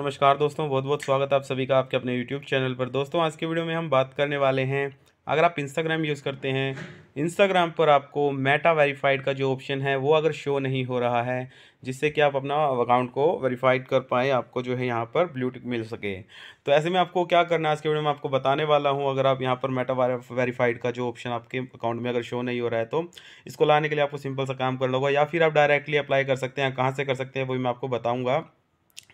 नमस्कार दोस्तों बहुत बहुत स्वागत है आप सभी का आपके अपने यूट्यूब चैनल पर दोस्तों आज के वीडियो में हम बात करने वाले हैं अगर आप इंस्टाग्राम यूज़ करते हैं इंस्टाग्राम पर आपको मेटा वेरीफाइड का जो ऑप्शन है वो अगर शो नहीं हो रहा है जिससे कि आप अपना अकाउंट को वेरीफाइड कर पाएँ आपको जो है यहाँ पर ब्लू टिक मिल सके तो ऐसे में आपको क्या करना है आज के वीडियो में आपको बताने वाला हूँ अगर आप यहाँ पर मेटा वेरीफाइड का जो ऑप्शन आपके अकाउंट में अगर शो नहीं हो रहा है तो इसको लाने के लिए आपको सिंपल सा काम करना होगा या फिर आप डायरेक्टली अप्लाई कर सकते हैं कहाँ से कर सकते हैं वही मैं आपको बताऊँगा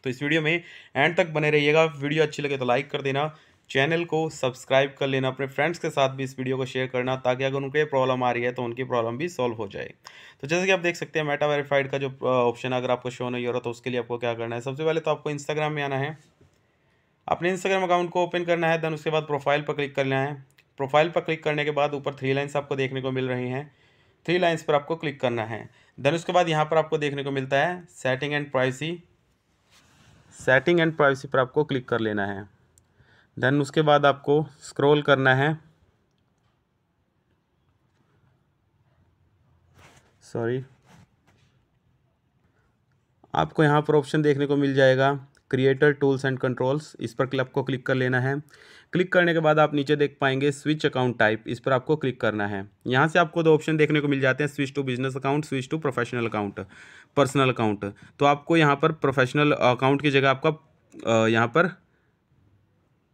तो इस वीडियो में एंड तक बने रहिएगा वीडियो अच्छी लगे तो लाइक कर देना चैनल को सब्सक्राइब कर लेना अपने फ्रेंड्स के साथ भी इस वीडियो को शेयर करना ताकि अगर उनके प्रॉब्लम आ रही है तो उनकी प्रॉब्लम भी सॉल्व हो जाए तो जैसे कि आप देख सकते हैं मेटा वेरीफाइड का जो ऑप्शन अगर आपको शो नहीं हो रहा तो उसके लिए आपको क्या करना है सबसे पहले तो आपको इंस्टाग्राम में आना है अपने इंस्टाग्राम अकाउंट को ओपन करना है देन उसके बाद प्रोफाइल पर क्लिक करना है प्रोफाइल पर क्लिक करने के बाद ऊपर थ्री लाइन्स आपको देखने को मिल रही हैं थ्री लाइन्स पर आपको क्लिक करना है देन उसके बाद यहाँ पर आपको देखने को मिलता है setting and privacy setting and privacy पर आपको क्लिक कर लेना है देन उसके बाद आपको स्क्रॉल करना है सॉरी आपको यहाँ पर ऑप्शन देखने को मिल जाएगा क्रिएटर टूल्स एंड कंट्रोल्स इस पर आपको क्लिक कर लेना है क्लिक करने के बाद आप नीचे देख पाएंगे स्विच अकाउंट टाइप इस पर आपको क्लिक करना है यहाँ से आपको दो ऑप्शन देखने को मिल जाते हैं switch to business account switch to professional account personal account तो आपको यहाँ पर प्रोफेशनल अकाउंट की जगह आपका यहाँ पर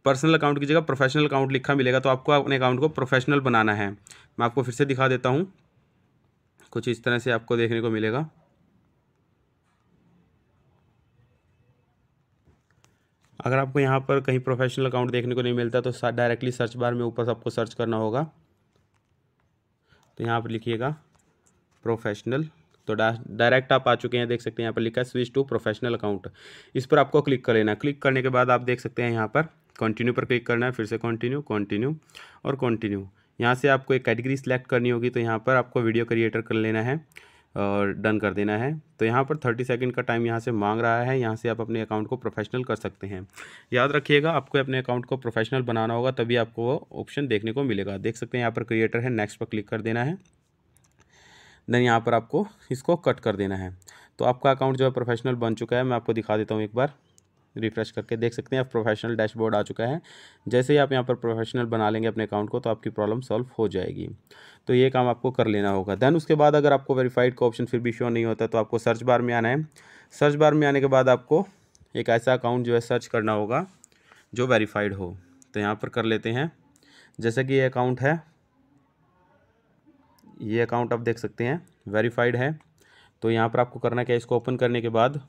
पर्सनल अकाउंट की जगह प्रोफेशनल अकाउंट लिखा मिलेगा तो आपको अपने अकाउंट को प्रोफेशनल बनाना है मैं आपको फिर से दिखा देता हूँ कुछ इस तरह से आपको देखने को मिलेगा अगर आपको यहाँ पर कहीं प्रोफेशनल अकाउंट देखने को नहीं मिलता तो डायरेक्टली सर्च बार में ऊपर आपको सर्च करना होगा तो यहाँ पर लिखिएगा प्रोफेशनल तो डायरेक्ट आप आ चुके हैं देख सकते हैं यहाँ पर लिखा है स्विच टू प्रोफेशनल अकाउंट इस पर आपको क्लिक कर लेना क्लिक करने के बाद आप देख सकते हैं यहाँ पर कंटिन्यू पर क्लिक करना है फिर से कंटिन्यू कंटिन्यू और कंटिन्यू यहाँ से आपको एक कैटेगरी सिलेक्ट करनी होगी तो यहाँ पर आपको वीडियो क्रिएटर कर लेना है और डन कर देना है तो यहाँ पर थर्टी सेकेंड का टाइम यहाँ से मांग रहा है यहाँ से आप अपने अकाउंट को प्रोफेशनल कर सकते हैं याद रखिएगा आपको अपने अकाउंट को प्रोफेशनल बनाना होगा तभी आपको ऑप्शन देखने को मिलेगा देख सकते हैं यहाँ पर क्रिएटर है नेक्स्ट पर क्लिक कर देना है देन यहाँ पर आपको इसको कट कर देना है तो आपका अकाउंट जो है प्रोफेशनल बन चुका है मैं आपको दिखा देता हूँ एक बार रिफ्रेश करके देख सकते हैं आप प्रोफेशनल डैशबोर्ड आ चुका है जैसे ही आप यहाँ पर प्रोफेशनल बना लेंगे अपने अकाउंट को तो आपकी प्रॉब्लम सॉल्व हो जाएगी तो ये काम आपको कर लेना होगा देन उसके बाद अगर आपको वेरीफाइड का ऑप्शन फिर भी शो नहीं होता तो आपको सर्च बार में आना है सर्च बार में आने के बाद आपको एक ऐसा अकाउंट जो है सर्च करना होगा जो वेरीफाइड हो तो यहाँ पर कर लेते हैं जैसे कि ये अकाउंट है ये अकाउंट आप देख सकते हैं वेरीफाइड है तो यहाँ पर आपको करना क्या है इसको ओपन करने के बाद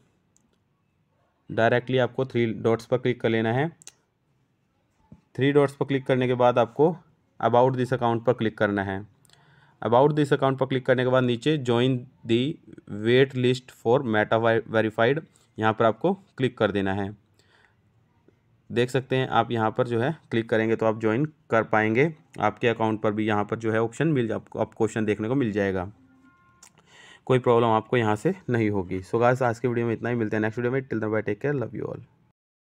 डायरेक्टली आपको थ्री डॉट्स पर क्लिक कर लेना है थ्री डॉट्स पर क्लिक करने के बाद आपको अबाउट दिस अकाउंट पर क्लिक करना है अबाउट दिस अकाउंट पर क्लिक करने के बाद नीचे join the wait list for Meta verified यहाँ पर आपको क्लिक कर देना है देख सकते हैं आप यहाँ पर जो है क्लिक करेंगे तो आप ज्वाइन कर पाएंगे आपके अकाउंट पर भी यहाँ पर जो है ऑप्शन मिल आपको आप क्वेश्चन देखने को मिल जाएगा कोई प्रॉब्लम आपको यहाँ से नहीं होगी सो गाइस आज के वीडियो में इतना ही मिलते हैं नेक्स्ट वीडियो में till the bye take care love you all